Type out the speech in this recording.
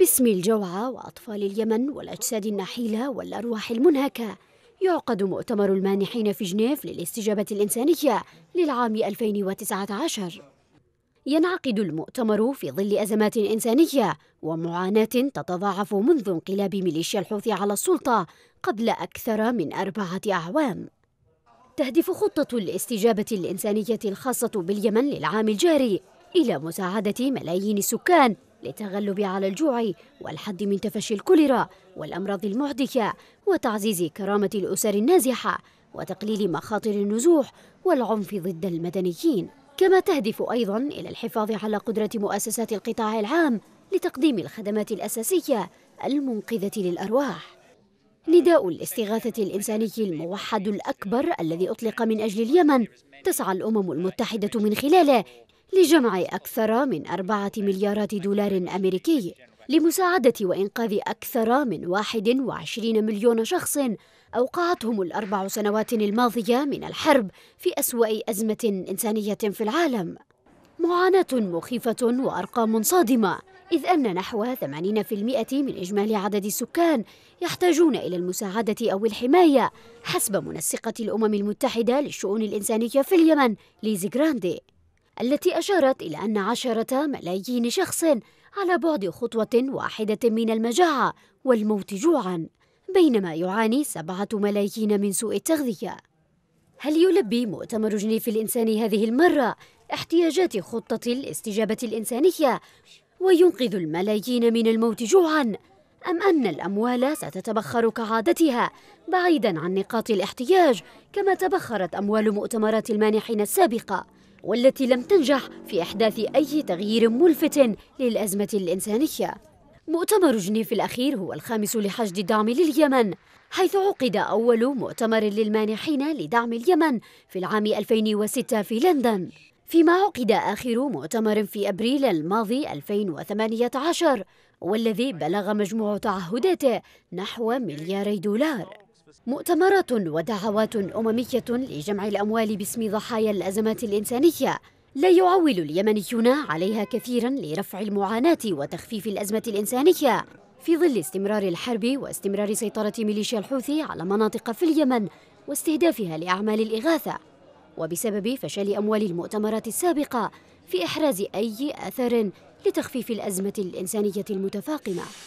باسم الجوعى وأطفال اليمن والأجساد النحيلة والأرواح المنهكة يعقد مؤتمر المانحين في جنيف للاستجابة الإنسانية للعام 2019 ينعقد المؤتمر في ظل أزمات إنسانية ومعاناة تتضاعف منذ انقلاب ميليشيا الحوثي على السلطة قبل أكثر من أربعة أعوام تهدف خطة الاستجابة الإنسانية الخاصة باليمن للعام الجاري إلى مساعدة ملايين السكان للتغلب على الجوع والحد من تفشي الكوليرا والأمراض المعدية وتعزيز كرامة الأسر النازحة وتقليل مخاطر النزوح والعنف ضد المدنيين كما تهدف أيضا إلى الحفاظ على قدرة مؤسسات القطاع العام لتقديم الخدمات الأساسية المنقذة للأرواح نداء الاستغاثة الإنساني الموحد الأكبر الذي أطلق من أجل اليمن تسعى الأمم المتحدة من خلاله لجمع أكثر من أربعة مليارات دولار أمريكي لمساعدة وإنقاذ أكثر من 21 مليون شخص أوقعتهم الأربع سنوات الماضية من الحرب في أسوأ أزمة إنسانية في العالم معاناة مخيفة وأرقام صادمة إذ أن نحو 80% من إجمالي عدد السكان يحتاجون إلى المساعدة أو الحماية حسب منسقة الأمم المتحدة للشؤون الإنسانية في اليمن ليزي جراندي التي أشارت إلى أن عشرة ملايين شخص على بعد خطوة واحدة من المجاعة والموت جوعا بينما يعاني سبعة ملايين من سوء التغذية هل يلبي مؤتمر جنيف الإنساني هذه المرة احتياجات خطة الاستجابة الإنسانية وينقذ الملايين من الموت جوعا أم أن الأموال ستتبخر كعادتها بعيدا عن نقاط الاحتياج كما تبخرت أموال مؤتمرات المانحين السابقة؟ والتي لم تنجح في إحداث أي تغيير ملفت للأزمة الإنسانية مؤتمر جنيف الأخير هو الخامس لحشد الدعم لليمن حيث عقد أول مؤتمر للمانحين لدعم اليمن في العام 2006 في لندن فيما عقد آخر مؤتمر في أبريل الماضي 2018 والذي بلغ مجموع تعهداته نحو ملياري دولار مؤتمرات ودعوات أممية لجمع الأموال باسم ضحايا الأزمات الإنسانية لا يعول اليمنيون عليها كثيرا لرفع المعاناة وتخفيف الأزمة الإنسانية في ظل استمرار الحرب واستمرار سيطرة ميليشيا الحوثي على مناطق في اليمن واستهدافها لأعمال الإغاثة وبسبب فشل أموال المؤتمرات السابقة في إحراز أي أثر لتخفيف الأزمة الإنسانية المتفاقمة